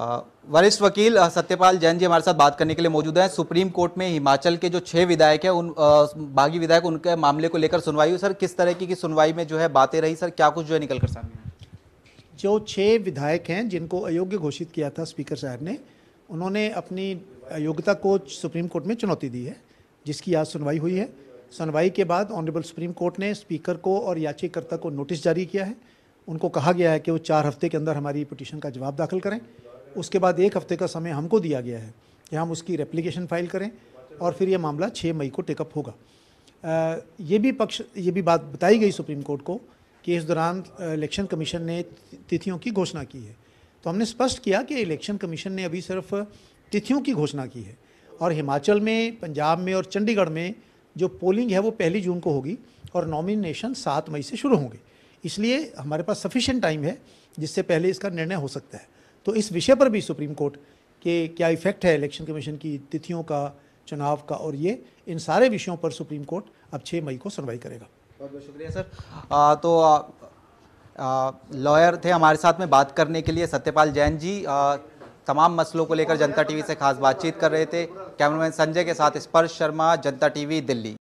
वरिष्ठ वकील सत्यपाल जैन जी हमारे साथ बात करने के लिए मौजूद हैं सुप्रीम कोर्ट में हिमाचल के जो छह विधायक हैं उन बागी विधायक उनके मामले को लेकर सुनवाई हुई सर किस तरह की, की सुनवाई में जो है बातें रही सर क्या कुछ जो है निकल कर सामने जो छः विधायक हैं जिनको अयोग्य घोषित किया था स्पीकर साहब ने उन्होंने अपनी अयोग्यता को सुप्रीम कोर्ट में चुनौती दी है जिसकी आज सुनवाई हुई है सुनवाई के बाद ऑनरेबल सुप्रीम कोर्ट ने स्पीकर को और याचिकाकर्ता को नोटिस जारी किया है उनको कहा गया है कि वो चार हफ्ते के अंदर हमारी पिटिशन का जवाब दाखिल करें उसके बाद एक हफ्ते का समय हमको दिया गया है कि हम उसकी रेप्लीकेशन फाइल करें और फिर यह मामला छः मई को टेकअप होगा ये भी पक्ष ये भी बात बताई गई सुप्रीम कोर्ट को कि इस दौरान इलेक्शन कमीशन ने तिथियों की घोषणा की है तो हमने स्पष्ट किया कि इलेक्शन कमीशन ने अभी सिर्फ तिथियों की घोषणा की है और हिमाचल में पंजाब में और चंडीगढ़ में जो पोलिंग है वो पहली जून को होगी और नॉमिनेशन सात मई से शुरू होंगे इसलिए हमारे पास सफिशेंट टाइम है जिससे पहले इसका निर्णय हो सकता है तो इस विषय पर भी सुप्रीम कोर्ट के क्या इफेक्ट है इलेक्शन कमीशन की तिथियों का चुनाव का और ये इन सारे विषयों पर सुप्रीम कोर्ट अब छः मई को सुनवाई करेगा बहुत बहुत शुक्रिया सर आ, तो लॉयर थे हमारे साथ में बात करने के लिए सत्यपाल जैन जी आ, तमाम मसलों को लेकर जनता टीवी से खास बातचीत कर रहे थे कैमरामैन संजय के साथ स्पर्श शर्मा जनता टीवी दिल्ली